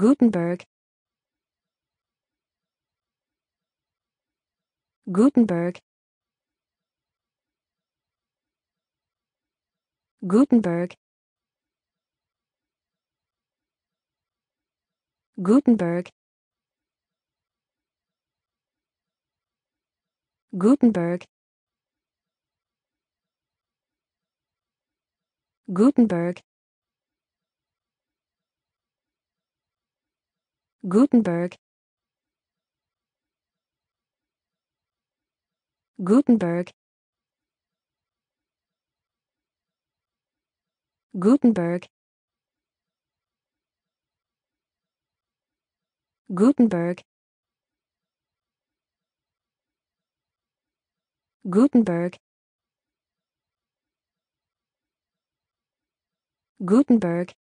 Gutenberg Gutenberg Gutenberg Gutenberg Gutenberg Gutenberg Gutenberg Gutenberg Gutenberg Gutenberg Gutenberg Gutenberg